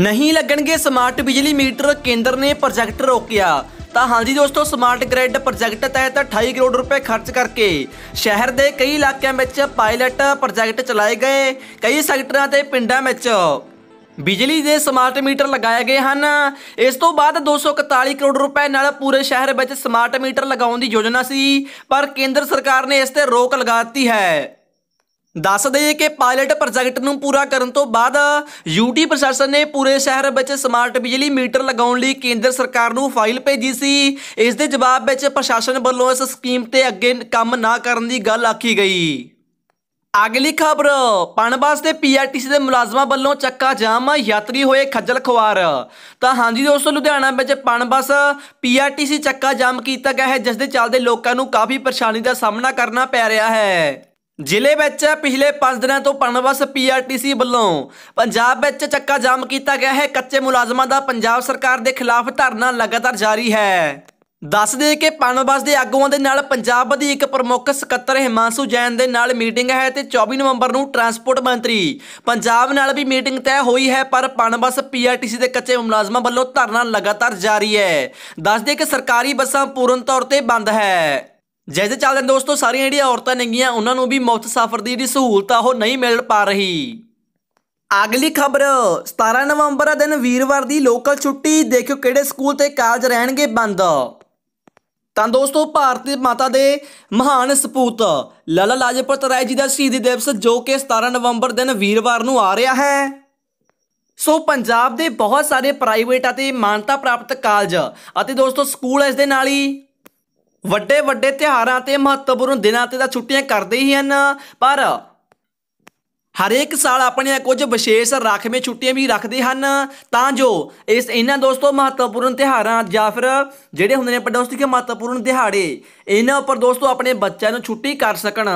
ਨਹੀਂ ਲੱਗਣਗੇ ਸਮਾਰਟ ਬਿਜਲੀ ਮੀਟਰ ਕੇਂਦਰ ਨੇ ਪ੍ਰੋਜੈਕਟ ਰੋਕਿਆ ਤਾਂ ਹਾਂਜੀ ਦੋਸਤੋ ਸਮਾਰਟ ਗ੍ਰਿਡ ਪ੍ਰੋਜੈਕਟ ਤਹਿਤ 28 ਕਰੋੜ ਰੁਪਏ ਖਰਚ ਕਰਕੇ ਸ਼ਹਿਰ ਦੇ ਕਈ ਇਲਾਕਿਆਂ ਵਿੱਚ ਪਾਇਲਟ ਪ੍ਰੋਜੈਕਟ ਚਲਾਏ ਗਏ ਕਈ ਸੈਕਟਰਾਂ ਤੇ ਪਿੰਡਾਂ ਵਿੱਚ ਬਿਜਲੀ ਦੇ ਸਮਾਰਟ ਮੀਟਰ ਲਗਾਏ ਗਏ ਹਨ ਇਸ ਤੋਂ ਬਾਅਦ 241 ਕਰੋੜ ਰੁਪਏ ਨਾਲ ਪੂਰੇ ਸ਼ਹਿਰ ਵਿੱਚ ਸਮਾਰਟ ਮੀਟਰ ਲਗਾਉਣ ਦੀ ਯੋਜਨਾ ਸੀ ਪਰ ਕੇਂਦਰ ਸਰਕਾਰ ਨੇ ਇਸ ਤੇ ਰੋਕ ਲਗਾ ਦਿੱਤੀ ਹੈ ਦੱਸ ਦਈਏ ਕਿ ਪਾਇਲਟ ਪ੍ਰੋਜੈਕਟ ਨੂੰ ਪੂਰਾ ਕਰਨ ਤੋਂ ਬਾਅਦ ਯੂਟੀ ਪ੍ਰਸ਼ਾਸਨ ਨੇ ਪੂਰੇ ਸ਼ਹਿਰ ਵਿੱਚ ਸਮਾਰਟ ਬਿਜਲੀ ਮੀਟਰ ਲਗਾਉਣ ਲਈ ਕੇਂਦਰ ਸਰਕਾਰ ਨੂੰ ਫਾਈਲ ਭੇਜੀ ਸੀ ਇਸ ਦੇ ਜਵਾਬ ਵਿੱਚ ਪ੍ਰਸ਼ਾਸਨ ਵੱਲੋਂ ਇਸ ਸਕੀਮ ਤੇ ਅੱਗੇ ਕੰਮ ਨਾ ਕਰਨ ਦੀ ਗੱਲ ਆਖੀ ਗਈ ਅਗਲੀ ਖਬਰ ਪਣਬਾਸ ਦੇ ਪੀਆਰਟੀਸੀ ਦੇ ਮੁਲਾਜ਼ਮਾਂ ਵੱਲੋਂ ਚੱਕਾ ਜਾਮ ਯਾਤਰੀ ਹੋਏ ਖੱਜਲ ਖਵਾਰ ਤਾਂ ਹਾਂਜੀ ਦੋਸਤੋ ਲੁਧਿਆਣਾ ਵਿੱਚ ਪਣਬਾਸ ਪੀਆਰਟੀਸੀ ਚੱਕਾ ਜਾਮ ਕੀਤਾ ਗਿਆ ਹੈ ਜਿਸ ਦੇ ਚੱਲਦੇ ਲੋਕਾਂ ਨੂੰ ਕਾਫੀ ਪਰੇਸ਼ਾਨੀ ਦਾ ਸਾਹਮਣਾ ਕਰਨਾ ਪੈ ਰਿਹਾ ਹੈ ਜ਼ਿਲ੍ਹੇ ਵਿੱਚ ਪਿਛਲੇ 5 ਦਿਨਾਂ ਤੋਂ ਪਨਵਸ ਪੀਆਰਟੀਸੀ ਵੱਲੋਂ ਪੰਜਾਬ ਵਿੱਚ ਚੱਕਾ ਜਾਮ ਕੀਤਾ ਗਿਆ ਹੈ ਕੱਚੇ ਮੁਲਾਜ਼ਮਾਂ ਦਾ ਪੰਜਾਬ ਸਰਕਾਰ ਦੇ ਖਿਲਾਫ ਧਰਨਾ ਲਗਾਤਾਰ ਜਾਰੀ ਹੈ ਦੱਸ ਦੇ ਕਿ ਪਨਵਸ ਦੇ ਆਗੂਆਂ ਦੇ ਨਾਲ ਪੰਜਾਬ ਦੀ ਇੱਕ ਪ੍ਰਮੁੱਖ ਸਕੱਤਰ ਹਿਮਾਂਸ਼ੂ ਜੈਨ ਦੇ ਨਾਲ ਮੀਟਿੰਗ ਹੈ ਤੇ 24 ਨਵੰਬਰ ਨੂੰ ਟਰਾਂਸਪੋਰਟ ਮੰਤਰੀ ਪੰਜਾਬ ਨਾਲ ਵੀ ਮੀਟਿੰਗ ਤੈਅ ਹੋਈ ਹੈ ਪਰ ਪਨਵਸ ਪੀਆਰਟੀਸੀ ਦੇ ਕੱਚੇ ਮੁਲਾਜ਼ਮਾਂ ਵੱਲੋਂ ਧਰਨਾ ਲਗਾਤਾਰ ਜਾਰੀ ਹੈ ਦੱਸ ਦੇ ਕਿ ਸਰਕਾਰੀ ਬੱਸਾਂ ਪੂਰਨ ਤੌਰ ਤੇ ਬੰਦ ਹੈ ਜੈਸੇ ਚੱਲਦੇ ਦੋਸਤੋ ਸਾਰੀਆਂ ਜਿਹੜੀਆਂ ਔਰਤਾਂ ਨੇਗੀਆਂ ਉਹਨਾਂ ਨੂੰ ਵੀ ਮੁਫਤ ਸਫ਼ਰ ਦੀ ਜਿਹੜੀ ਸਹੂਲਤ ਆ ਉਹ ਨਹੀਂ ਮਿਲ ਪਾ ਰਹੀ ਅਗਲੀ ਖਬਰ 17 ਨਵੰਬਰ ਦਾ ਦਿਨ ਵੀਰਵਾਰ ਦੀ ਲੋਕਲ ਛੁੱਟੀ ਦੇਖਿਓ ਕਿਹੜੇ ਸਕੂਲ ਤੇ ਕਾਲਜ ਰਹਿਣਗੇ ਬੰਦ ਤਾਂ ਦੋਸਤੋ ਭਾਰਤੀ ਮਾਤਾ ਦੇ ਮਹਾਨ ਸਪੂਤ ਲਾਲਾ ਲਾਜਪਤ ਰਾਏ ਜੀ ਦਾ ਸ਼ਹੀਦੀ ਦਿਵਸ ਜੋ ਕਿ 17 ਨਵੰਬਰ ਦਿਨ ਵੀਰਵਾਰ ਨੂੰ ਆ ਰਿਹਾ ਹੈ ਸੋ ਪੰਜਾਬ ਦੇ ਬਹੁਤ ਸਾਰੇ ਪ੍ਰਾਈਵੇਟ ਅਤੇ ਮਾਨਤਾ ਪ੍ਰਾਪਤ ਕਾਲਜ ਅਤੇ ਦੋਸਤੋ ਸਕੂਲ ਇਸ ਦੇ ਨਾਲ ਹੀ ਵੱਡੇ ਵੱਡੇ ਤਿਹਾਰਾਂ ਤੇ ਮਹੱਤਵਪੂਰਨ ਦਿਨਾਂ ਤੇ ਤਾਂ ਛੁੱਟੀਆਂ ਕਰਦੇ ਹੀ ਹਨ ਪਰ ਹਰੇਕ ਸਾਲ ਆਪਣੀਆਂ ਕੁਝ ਵਿਸ਼ੇਸ਼ ਰਾਖਵੇਂ ਛੁੱਟੀਆਂ ਵੀ ਰੱਖਦੇ ਹਨ ਤਾਂ ਜੋ ਇਸ ਇਹਨਾਂ ਦੋਸਤੋ ਮਹੱਤਵਪੂਰਨ ਤਿਹਾਰਾਂ ਜਾਂ ਫਿਰ ਜਿਹੜੇ ਹੁੰਦੇ ਨੇ ਪੜੋਸੀ ਕੇ ਮਹੱਤਵਪੂਰਨ ਦਿਹਾੜੇ ਇਹਨਾਂ ਉੱਪਰ ਦੋਸਤੋ ਆਪਣੇ ਬੱਚਿਆਂ ਨੂੰ ਛੁੱਟੀ ਕਰ ਸਕਣ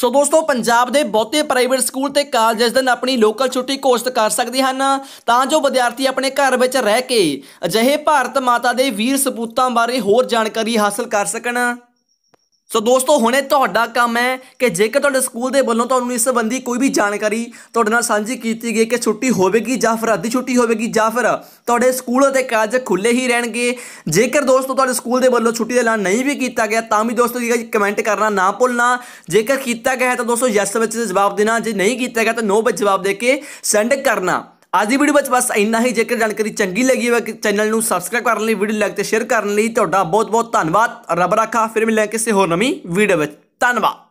ਸੋ ਦੋਸਤੋ ਪੰਜਾਬ ਦੇ ਬਹੁਤੇ ਪ੍ਰਾਈਵੇਟ ਸਕੂਲ ਤੇ ਕਾਲਜਸ ਦਨ ਆਪਣੀ ਲੋਕਲ ਛੁੱਟੀ ਘੋਸ਼ਿਤ ਕਰ ਸਕਦੇ ਹਨ ਤਾਂ ਜੋ ਵਿਦਿਆਰਥੀ ਆਪਣੇ ਘਰ ਵਿੱਚ ਰਹਿ ਕੇ ਅਜਿਹੇ ਭਾਰਤ ਮਾਤਾ ਦੇ ਵੀਰ ਸਪੂਤਾਂ ਬਾਰੇ ਹੋਰ ਜਾਣਕਾਰੀ ਹਾਸਲ ਕਰ ਸਕਣ ਸੋ ਦੋਸਤੋ ਹੁਣੇ ਤੁਹਾਡਾ ਕੰਮ ਹੈ ਕਿ ਜੇਕਰ ਤੁਹਾਡੇ ਸਕੂਲ ਦੇ ਵੱਲੋਂ ਤੁਹਾਨੂੰ ਇਸ ਸੰਬੰਧੀ ਕੋਈ ਵੀ ਜਾਣਕਾਰੀ ਤੁਹਾਡੇ ਨਾਲ ਸਾਂਝੀ ਕੀਤੀ ਗਈ ਕਿ ਛੁੱਟੀ ਹੋਵੇਗੀ ਜਾਂ ਫਿਰ ਅੱਧੀ ਛੁੱਟੀ ਹੋਵੇਗੀ ਜਾਂ ਫਿਰ ਤੁਹਾਡੇ ਸਕੂਲ ਅਤੇ ਕਾਲਜ ਖੁੱਲੇ ਹੀ ਰਹਿਣਗੇ ਜੇਕਰ ਦੋਸਤੋ ਤੁਹਾਡੇ ਸਕੂਲ ਦੇ ਵੱਲੋਂ ਛੁੱਟੀ ਦਾ ਐਲਾਨ ਨਹੀਂ ਵੀ ਕੀਤਾ ਗਿਆ ਤਾਂ ਵੀ ਦੋਸਤੋ ਜੀ ਕਮੈਂਟ ਕਰਨਾ ਨਾ ਭੁੱਲਣਾ ਜੇਕਰ ਕੀਤਾ ਗਿਆ ਹੈ ਤਾਂ ਦੋਸਤੋ ਯੈਸ ਵਿੱਚ ਜਵਾਬ ਦੇਣਾ ਜੇ ਨਹੀਂ ਕੀਤਾ ਗਿਆ ਤਾਂ ਨੋ ਵਿੱਚ ਜਵਾਬ ਦੇ ਕੇ ਸੈਂਡ ਕਰਨਾ ਅੱਜ ਦੀ ਵੀਡੀਓ ਵਿੱਚ ਬਸ ਇੰਨਾ ਹੀ ਜੇਕਰ ਜਾਣਕਾਰੀ ਚੰਗੀ ਲੱਗੀ ਹੋਵੇ ਚੈਨਲ ਨੂੰ ਸਬਸਕ੍ਰਾਈਬ ਕਰਨ ਲਈ ਵੀਡੀਓ ਲਾਈਕ ਤੇ ਸ਼ੇਅਰ ਕਰਨ ਲਈ ਤੁਹਾਡਾ ਬਹੁਤ ਬਹੁਤ ਧੰਨਵਾਦ ਰੱਬ ਰੱਖਾ ਫਿਰ ਮਿਲਾਂਗੇ ਕਿਸੇ ਹੋਰ ਨਵੀਂ ਵੀਡੀਓ ਵਿੱਚ ਧੰਨਵਾਦ